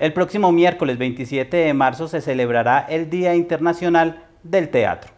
El próximo miércoles 27 de marzo se celebrará el Día Internacional del Teatro.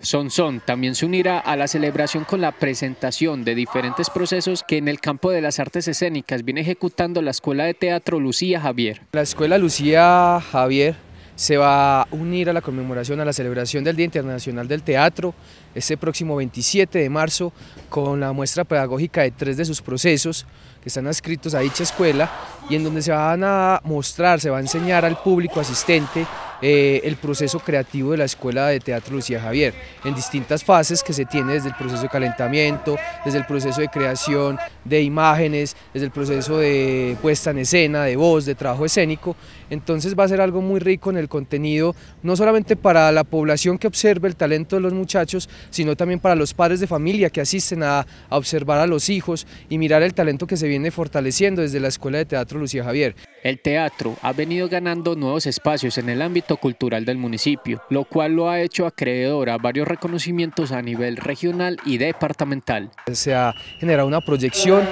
Sonson también se unirá a la celebración con la presentación de diferentes procesos que en el campo de las artes escénicas viene ejecutando la Escuela de Teatro Lucía Javier. La Escuela Lucía Javier se va a unir a la conmemoración, a la celebración del Día Internacional del Teatro, este próximo 27 de marzo, con la muestra pedagógica de tres de sus procesos que están adscritos a dicha escuela y en donde se van a mostrar, se va a enseñar al público asistente eh, el proceso creativo de la Escuela de Teatro Lucía Javier, en distintas fases que se tiene desde el proceso de calentamiento, desde el proceso de creación de imágenes, desde el proceso de puesta en escena, de voz, de trabajo escénico. Entonces va a ser algo muy rico en el contenido, no solamente para la población que observa el talento de los muchachos, sino también para los padres de familia que asisten a, a observar a los hijos y mirar el talento que se viene fortaleciendo desde la Escuela de Teatro Lucía Javier. El teatro ha venido ganando nuevos espacios en el ámbito Cultural del municipio, lo cual lo ha hecho acreedor a varios reconocimientos a nivel regional y departamental. Se ha generado una proyección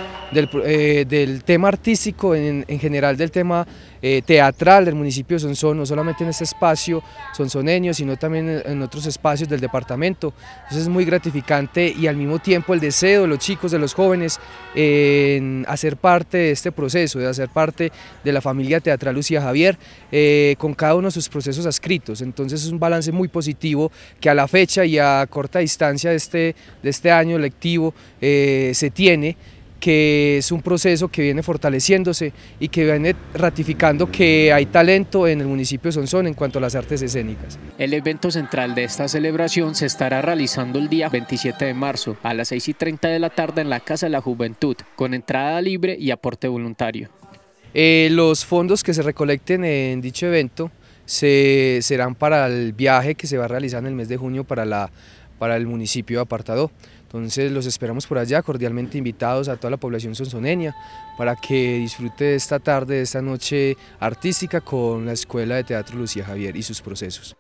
eh, del, tema artístico, en, general del tema eh, teatral del municipio de Sonsón, no solamente en este espacio sonsoneño, sino también en, otros espacios del departamento. Entonces es muy gratificante y al mismo tiempo el deseo de los chicos, de los jóvenes, en hacer parte de este proceso, de hacer parte de la familia teatral Lucía Javier, eh, con cada uno de sus procesos adscritos. Entonces es un balance muy positivo que a la fecha y a corta distancia de este, de este año lectivo se tiene que es un proceso que viene fortaleciéndose y que viene ratificando que hay talento en el municipio de Sonsón en cuanto a las artes escénicas. El evento central de esta celebración se estará realizando el día 27 de marzo a las 6 y 30 de la tarde en la Casa de la Juventud, con entrada libre y aporte voluntario. Eh, los fondos que se recolecten en dicho evento se, serán para el viaje que se va a realizar en el mes de junio para la para el municipio de Apartadó. Entonces los esperamos por allá, cordialmente invitados a toda la población sonsoneña para que disfrute esta tarde, esta noche artística con la Escuela de Teatro Lucía Javier y sus procesos.